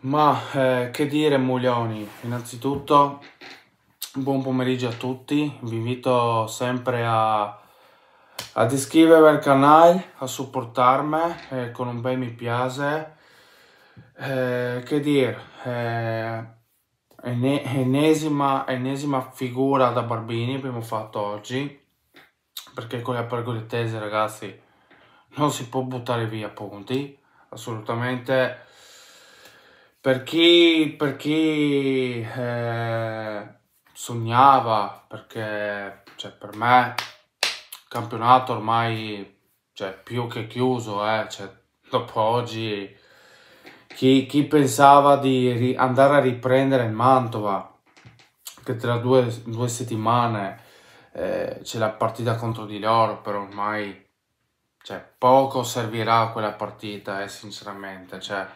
Ma eh, che dire Muglioni, innanzitutto buon pomeriggio a tutti, vi invito sempre a, ad iscrivervi al canale, a supportarmi eh, con un bel mi piace. Eh, che dire, eh, ennesima, ennesima figura da Barbini abbiamo fatto oggi, perché con le tese ragazzi non si può buttare via punti, assolutamente perché, perché eh, sognava, perché cioè, per me il campionato ormai cioè, più che chiuso, eh, cioè, dopo oggi chi, chi pensava di andare a riprendere il Mantova che tra due, due settimane eh, c'è la partita contro di loro, però ormai cioè, poco servirà quella partita, eh, sinceramente. Cioè,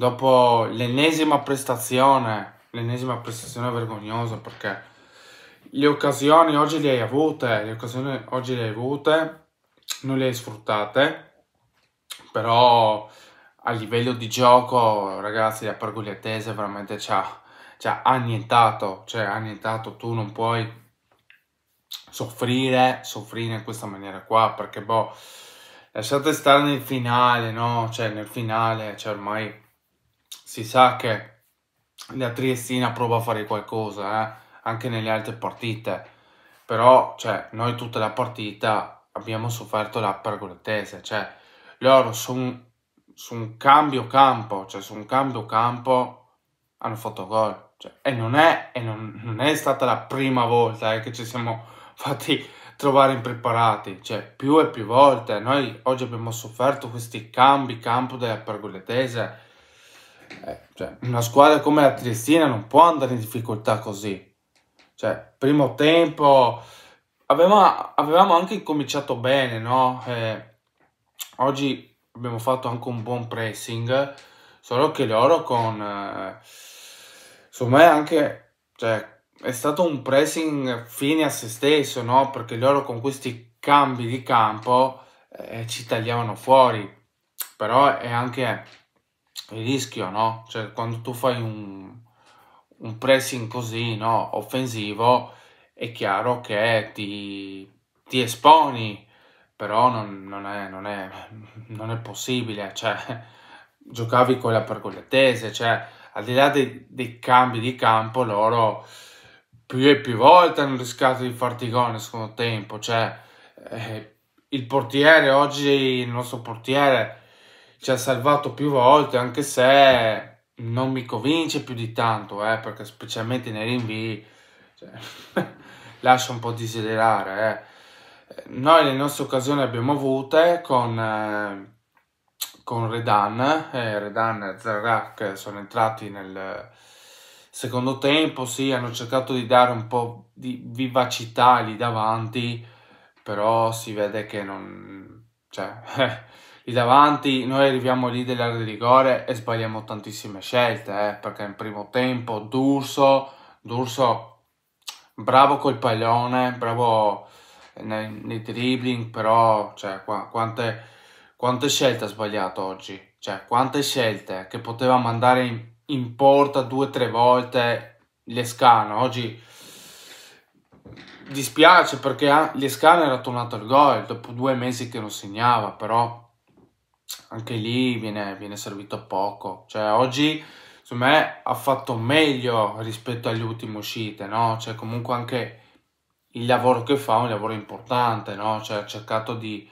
dopo l'ennesima prestazione, l'ennesima prestazione vergognosa perché le occasioni oggi le hai avute, le occasioni oggi le hai avute, non le hai sfruttate, però a livello di gioco, ragazzi, la pergogliatese veramente ci ha, ci ha annientato, cioè annientato, tu non puoi soffrire, soffrire in questa maniera qua, perché boh, lasciate stare nel finale, no? Cioè nel finale, cioè ormai si sa che la Triestina prova a fare qualcosa, eh? anche nelle altre partite, però cioè, noi tutta la partita abbiamo sofferto la pergolettese, cioè loro su un, su un cambio campo, cioè su un cambio campo hanno fatto gol. Cioè, e non è, e non, non è stata la prima volta eh, che ci siamo fatti trovare impreparati, cioè più e più volte. Noi oggi abbiamo sofferto questi cambi campo della pergoletese eh, cioè, una squadra come la Triestina non può andare in difficoltà così. Cioè, primo tempo avevamo, avevamo anche cominciato bene, no? Eh, oggi abbiamo fatto anche un buon pressing, solo che loro con... insomma, eh, è anche... Cioè, è stato un pressing fine a se stesso, no? Perché loro con questi cambi di campo eh, ci tagliavano fuori. Però è anche il rischio, no? Cioè, quando tu fai un, un pressing così, no? Offensivo, è chiaro che ti, ti esponi, però non, non, è, non, è, non, è, possibile, cioè, giocavi con la pergolettese, cioè, al di là dei, dei cambi di campo, loro più e più volte hanno rischiato di farti gol nel secondo tempo, cioè, eh, il portiere oggi, il nostro portiere ci ha salvato più volte, anche se non mi convince più di tanto, eh, perché specialmente nei rinvii cioè, lascia un po' desiderare. Eh. Noi le nostre occasioni abbiamo avute con, eh, con Redan, eh, Redan e Zarrak sono entrati nel secondo tempo, sì, hanno cercato di dare un po' di vivacità lì davanti, però si vede che non... Cioè, i davanti, noi arriviamo lì dell'area di rigore e sbagliamo tantissime scelte, eh, perché in primo tempo D'Urso, D'Urso bravo col pallone, bravo eh, nei, nei dribbling, però cioè, qua, quante, quante, scelte ha sbagliato oggi? Cioè, quante scelte che poteva mandare in, in porta due o tre volte Lescano. Oggi dispiace perché ah, Lescano era tornato al gol dopo due mesi che non segnava, però anche lì viene, viene servito poco. Cioè, oggi, secondo me, ha fatto meglio rispetto agli ultimi uscite, no? Cioè, comunque anche il lavoro che fa è un lavoro importante, no? Cioè, ha cercato di,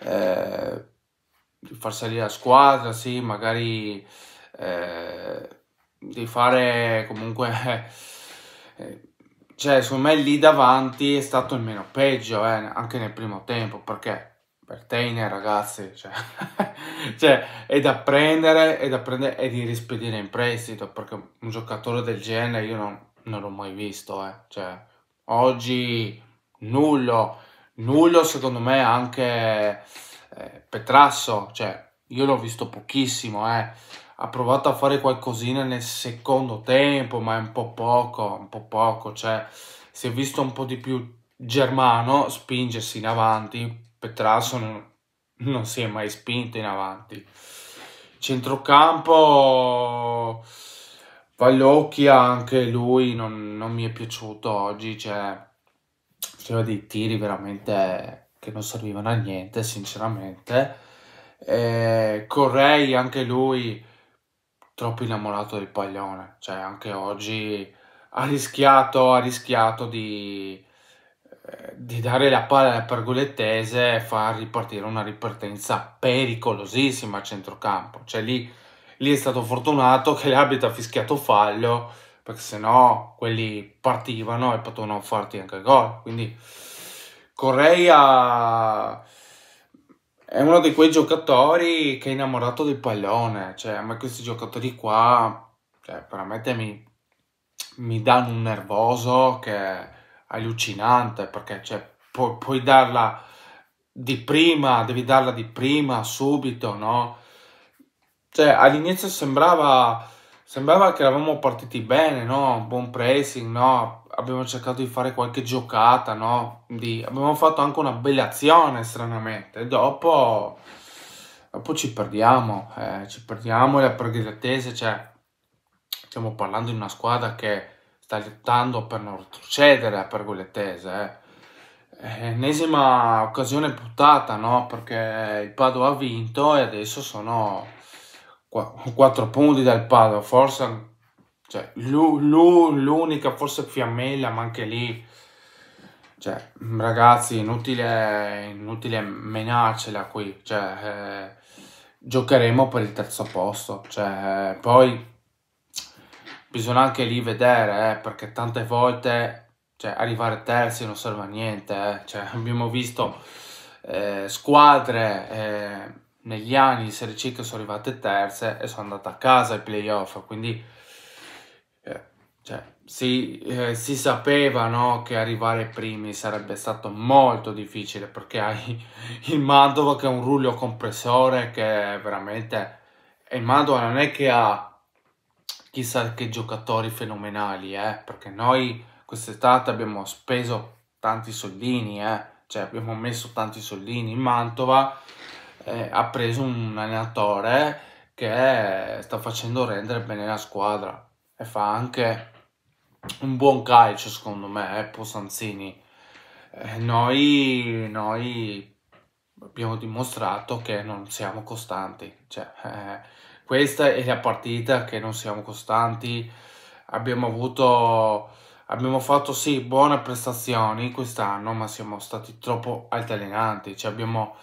eh, di far salire la squadra, sì, magari eh, di fare comunque... Eh, cioè, secondo me lì davanti è stato il meno peggio, eh, anche nel primo tempo, perché per Teine ragazzi, cioè, cioè, è da prendere, e da prendere e di rispedire in prestito, perché un giocatore del genere io non, non l'ho mai visto, eh. cioè, oggi nullo, nullo secondo me anche eh, Petrasso, cioè, io l'ho visto pochissimo, eh. ha provato a fare qualcosina nel secondo tempo, ma è un po' poco, un po' poco, cioè, si è visto un po' di più Germano spingersi in avanti, Petrasso non, non si è mai spinto in avanti. Centrocampo, Vallocchia anche lui non, non mi è piaciuto oggi, cioè faceva dei tiri veramente che non servivano a niente, sinceramente. E eh, Correi anche lui troppo innamorato del pallone, cioè anche oggi ha rischiato, ha rischiato di di dare la palla al pergolettese e far ripartire una ripartenza pericolosissima a centrocampo. Cioè lì, lì è stato fortunato che l'arbitro ha fischiato fallo perché sennò quelli partivano e potevano farti anche gol. Quindi Correa è uno di quei giocatori che è innamorato del pallone. Cioè, a me questi giocatori qua, cioè, veramente mi, mi danno un nervoso che allucinante perché cioè, pu puoi darla di prima, devi darla di prima, subito, no? Cioè, all'inizio sembrava, sembrava che eravamo partiti bene, no? buon pressing, no? Abbiamo cercato di fare qualche giocata, no? Di, abbiamo fatto anche una bella azione, stranamente. Dopo, dopo ci perdiamo, eh, ci perdiamo e la tese, cioè, stiamo parlando di una squadra che sta lottando per non retrocedere a pergolettese. Eh. eh. Ennesima occasione buttata, no? Perché il Padova ha vinto e adesso sono 4 punti dal Padova, forse cioè, l'unica, forse fiammella, ma anche lì, cioè, ragazzi, inutile, inutile menarcela qui, cioè, eh, giocheremo per il terzo posto, cioè, poi bisogna anche lì vedere, eh, perché tante volte cioè, arrivare terzi non serve a niente. Eh. Cioè, abbiamo visto eh, squadre eh, negli anni di Serie C che sono arrivate terze e sono andate a casa ai playoff, quindi eh, cioè, si, eh, si, sapeva no, che arrivare primi sarebbe stato molto difficile perché hai il Mantova che è un rullio compressore che veramente il Mantova non è che ha chissà che giocatori fenomenali, eh? perché noi quest'estate abbiamo speso tanti soldini, eh? cioè abbiamo messo tanti soldini in Mantova, eh, ha preso un allenatore che sta facendo rendere bene la squadra e fa anche un buon calcio secondo me, eh, Posanzini. Eh, noi, noi, abbiamo dimostrato che non siamo costanti, cioè, eh, questa è la partita che non siamo costanti, abbiamo avuto, abbiamo fatto sì buone prestazioni quest'anno, ma siamo stati troppo altalenanti, ci cioè, abbiamo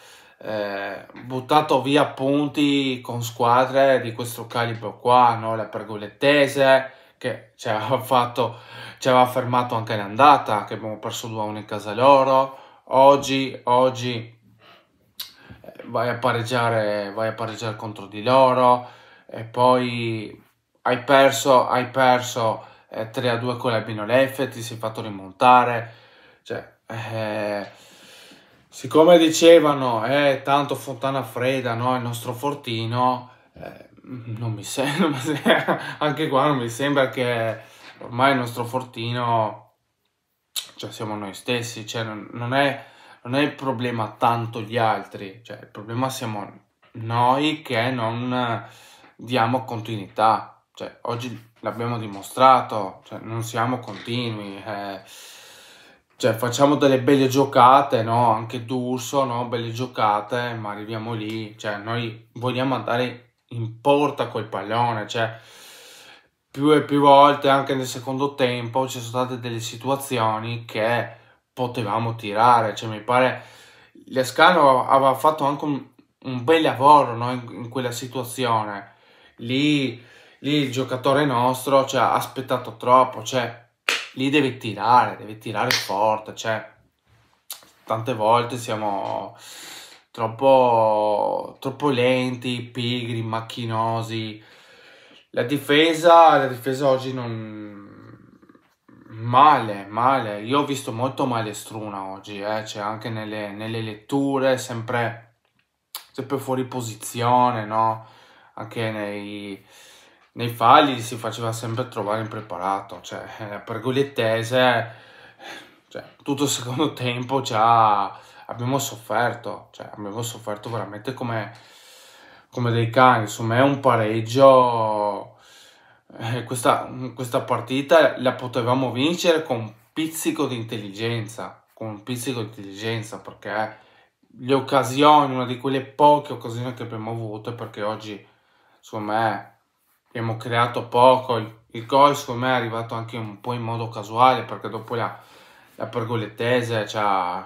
eh, buttato via punti con squadre di questo calibro qua, no? la pergolettese che ci aveva, fatto, ci aveva fermato anche l'andata, che abbiamo perso 2-1 in casa loro, oggi, oggi vai a pareggiare, vai a pareggiare contro di loro e poi hai perso, hai perso eh, 3 a 2 con la Binolef, ti sei fatto rimontare, cioè, eh, siccome dicevano eh, tanto Fontana Freda, no, il nostro fortino, eh, non mi sembra, anche qua non mi sembra che ormai il nostro fortino, cioè siamo noi stessi, cioè non, non è non è il problema tanto gli altri, cioè il problema siamo noi che non eh, diamo continuità. Cioè, oggi l'abbiamo dimostrato, cioè, non siamo continui. Eh. Cioè, facciamo delle belle giocate, no? Anche D'Urso, no? Belle giocate, ma arriviamo lì. Cioè, noi vogliamo andare in porta col pallone, cioè più e più volte anche nel secondo tempo ci sono state delle situazioni che potevamo tirare, cioè mi pare Lescano aveva fatto anche un, un bel lavoro no? in, in, quella situazione, lì, lì il giocatore nostro cioè, ha aspettato troppo, cioè, lì deve tirare, deve tirare forte, cioè, tante volte siamo troppo, troppo lenti, pigri, macchinosi, la difesa, la difesa oggi non, Male, male. Io ho visto molto male Struna oggi, eh? cioè anche nelle, nelle letture, sempre, sempre, fuori posizione, no? Anche nei, nei falli si faceva sempre trovare impreparato, cioè eh, per golettese, cioè, tutto il secondo tempo abbiamo sofferto, cioè, abbiamo sofferto veramente come, come dei cani, insomma è un pareggio eh, questa, questa partita la potevamo vincere con un pizzico di intelligenza, con un pizzico di intelligenza perché le occasioni, una di quelle poche occasioni che abbiamo avuto, perché oggi secondo me abbiamo creato poco, il, il gol secondo me è arrivato anche un po' in modo casuale perché dopo la, la pergolettese cioè,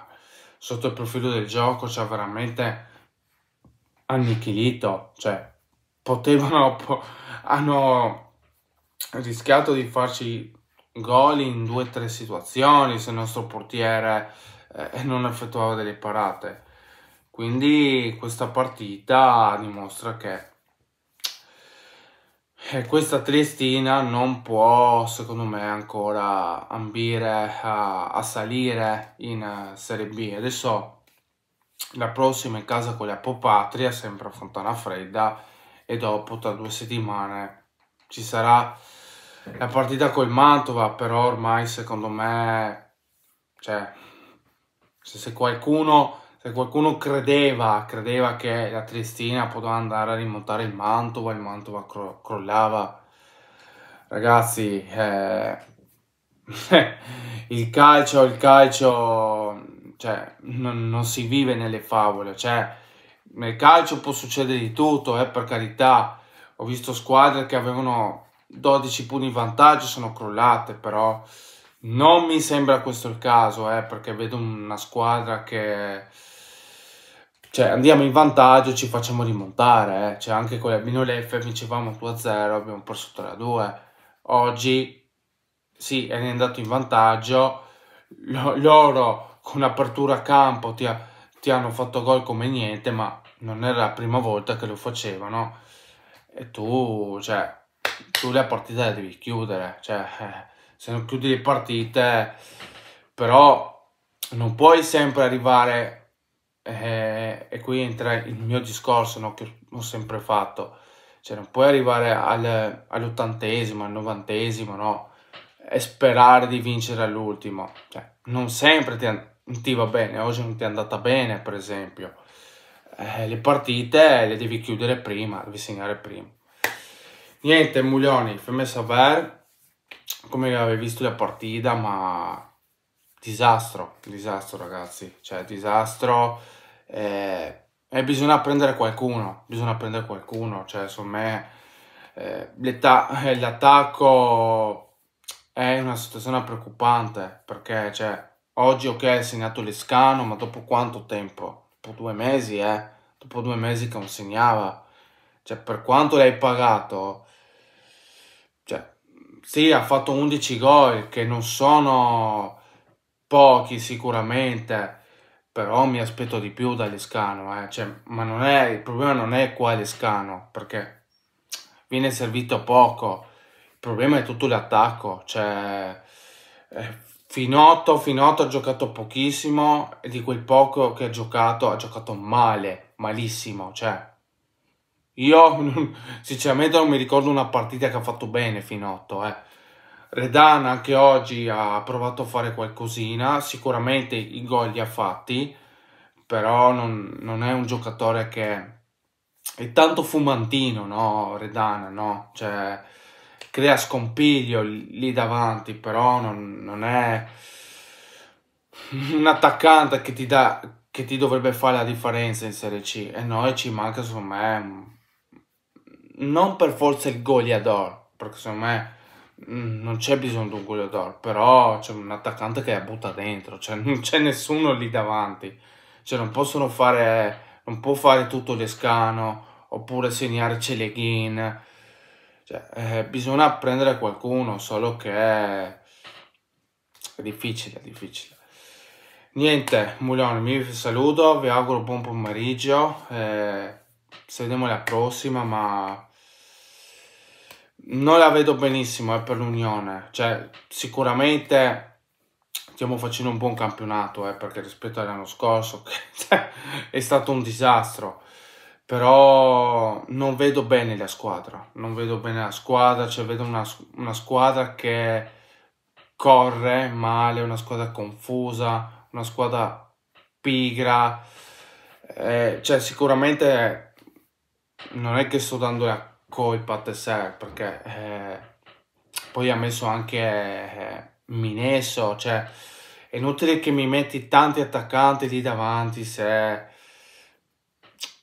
sotto il profilo del gioco ci ha veramente annichilito, cioè potevano, po hanno rischiato di farci gol in due o tre situazioni se il nostro portiere eh, non effettuava delle parate. Quindi questa partita dimostra che eh, questa Triestina non può, secondo me, ancora ambire a, a salire in eh, Serie B. Adesso la prossima in casa con la Popatria, sempre a Fontana Fredda, e dopo tra due settimane ci sarà la partita col Mantova, però ormai secondo me, cioè, se, se, qualcuno, se qualcuno credeva, credeva che la Triestina poteva andare a rimontare il Mantova, il Mantova cro crollava. Ragazzi, eh, il calcio, il calcio, cioè, non, non, si vive nelle favole, cioè, nel calcio può succedere di tutto, eh, per carità, ho visto squadre che avevano 12 punti in vantaggio, sono crollate, però non mi sembra questo il caso, eh, perché vedo una squadra che... Cioè, andiamo in vantaggio, ci facciamo rimontare, eh. cioè, anche con la Minolef vincevamo 2-0, abbiamo perso 3-2. Oggi, sì, è andato in vantaggio, loro con apertura a campo ti, ha, ti hanno fatto gol come niente, ma non era la prima volta che lo facevano e tu, cioè, tu le partite le devi chiudere, cioè, eh, se non chiudi le partite, però non puoi sempre arrivare, eh, e qui entra il mio discorso no, che ho sempre fatto, cioè non puoi arrivare al, all'ottantesimo, al novantesimo, no? E sperare di vincere all'ultimo, cioè, non sempre ti, ti va bene, oggi non ti è andata bene, per esempio, eh, le partite le devi chiudere prima, devi segnare prima. Niente, Muglioni, fammi Saver, come avevi visto la partita, ma disastro, disastro ragazzi, cioè disastro. Eh, e bisogna prendere qualcuno, bisogna prendere qualcuno, cioè secondo me eh, eh l'attacco è una situazione preoccupante perché cioè, oggi ok ha segnato Lescano, ma dopo quanto tempo? dopo due mesi, eh, dopo due mesi consegnava. Cioè, per quanto l'hai pagato, cioè, sì, ha fatto 11 gol, che non sono pochi sicuramente, però mi aspetto di più dall'Escano, eh. cioè, ma non è, il problema non è qua l'Escano, perché viene servito poco, il problema è tutto l'attacco, cioè, eh, Finotto, Finotto ha giocato pochissimo e di quel poco che ha giocato ha giocato male, malissimo, cioè io sinceramente non mi ricordo una partita che ha fatto bene Finotto, eh. Redan anche oggi ha provato a fare qualcosina, sicuramente i gol li ha fatti, però non, non è un giocatore che è tanto fumantino, no? Redana, no? Cioè, crea scompiglio lì davanti, però non, non è un attaccante che ti, dà, che ti dovrebbe fare la differenza in Serie C. E noi ci manca, secondo me, non per forza il goliador, perché secondo me non c'è bisogno di un goliador, però c'è un attaccante che la butta dentro, cioè non c'è nessuno lì davanti. Cioè non possono fare, non può fare tutto l'escano, oppure segnare Celeghin, cioè, eh, bisogna prendere qualcuno, solo che è difficile, difficile. Niente, Mulione, mi saluto, vi auguro buon pomeriggio. Eh, se vediamo la prossima, ma non la vedo benissimo eh, per l'Unione. Cioè, sicuramente stiamo facendo un buon campionato, eh, perché rispetto all'anno scorso che è stato un disastro però non vedo bene la squadra, non vedo bene la squadra, cioè vedo una, una squadra che corre male, una squadra confusa, una squadra pigra, eh, cioè sicuramente non è che sto dando la colpa a Tesser perché eh, poi ha messo anche eh, Minesso, cioè è inutile che mi metti tanti attaccanti lì davanti se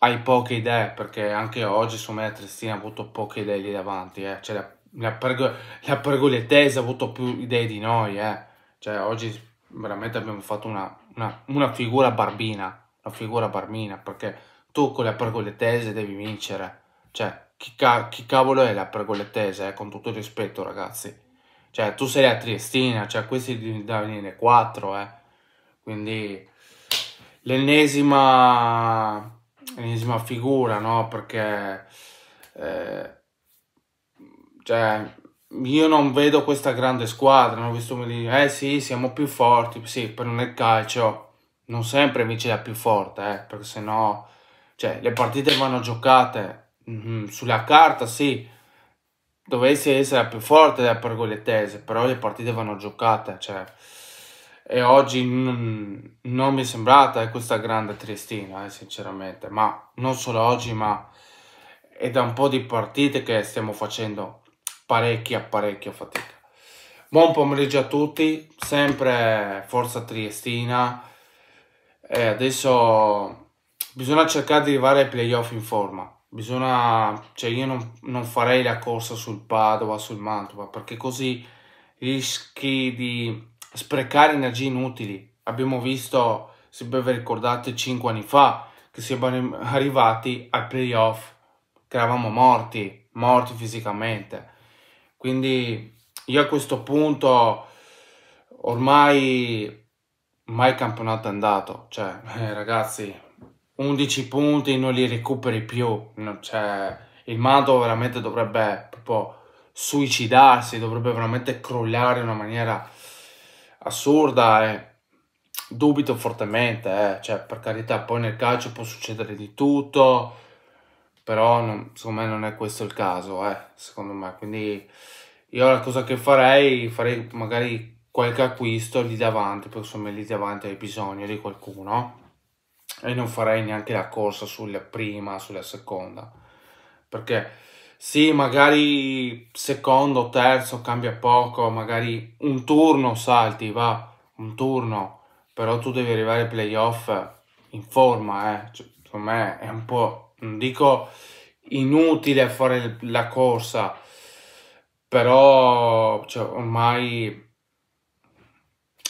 hai poche idee, perché anche oggi su me la Tristina ha avuto poche idee lì davanti, eh. cioè, la, la, pergo, la pergoletese ha avuto più idee di noi, eh. cioè, oggi veramente abbiamo fatto una, una, una, figura barbina, una figura barbina, perché tu con la pergoletese devi vincere, cioè, chi, ca chi cavolo è la pergoletese, eh? con tutto il rispetto ragazzi, cioè, tu sei a Triestina, cioè, questi da venire 4, eh. quindi l'ennesima ennesima figura, no? Perché eh, cioè, io non vedo questa grande squadra, non ho visto mi dire, eh sì, siamo più forti, sì, però nel calcio non sempre vince la più forte, eh, perché sennò cioè, le partite vanno giocate mm, sulla carta, sì, dovessi essere la più forte della quelle però le partite vanno giocate, cioè e oggi non, non mi è sembrata questa grande Triestina, eh, sinceramente, ma non solo oggi, ma è da un po' di partite che stiamo facendo parecchia, parecchia fatica. Buon pomeriggio a tutti, sempre Forza Triestina. E adesso bisogna cercare di arrivare ai playoff in forma. Bisogna, cioè io non, non farei la corsa sul Padova, sul Mantova, perché così rischi di sprecare energie inutili. Abbiamo visto, se vi ricordate, 5 anni fa, che siamo arrivati al playoff, che eravamo morti, morti fisicamente. Quindi io a questo punto ormai, mai campionato è andato, cioè eh, ragazzi 11 punti non li recuperi più, cioè, il Mado veramente dovrebbe proprio suicidarsi, dovrebbe veramente crollare in una maniera assurda e eh. dubito fortemente, eh. cioè per carità, poi nel calcio può succedere di tutto, però non, secondo me non è questo il caso, eh, secondo me, quindi io la cosa che farei, farei magari qualche acquisto lì davanti, perché insomma lì davanti hai bisogno di qualcuno e non farei neanche la corsa sulla prima, sulla seconda, perché sì, magari secondo, terzo cambia poco, magari un turno salti, va, un turno, però tu devi arrivare ai playoff in forma, eh. Cioè, secondo me è un po', non dico inutile fare la corsa, però cioè, ormai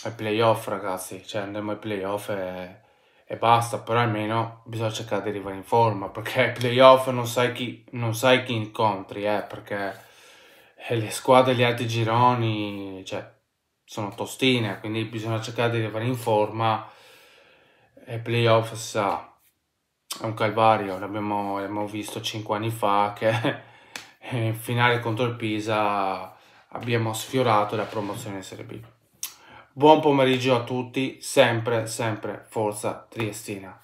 ai playoff ragazzi, cioè andiamo ai playoff e e basta, però almeno bisogna cercare di arrivare in forma, perché ai playoff non sai chi, non sai chi incontri, eh, perché eh, le squadre degli altri gironi cioè, sono tostine, quindi bisogna cercare di arrivare in forma e playoff sa è un calvario, l'abbiamo, l'abbiamo visto 5 anni fa che eh, in finale contro il Pisa abbiamo sfiorato la promozione in Serie B. Buon pomeriggio a tutti, sempre, sempre, forza Triestina.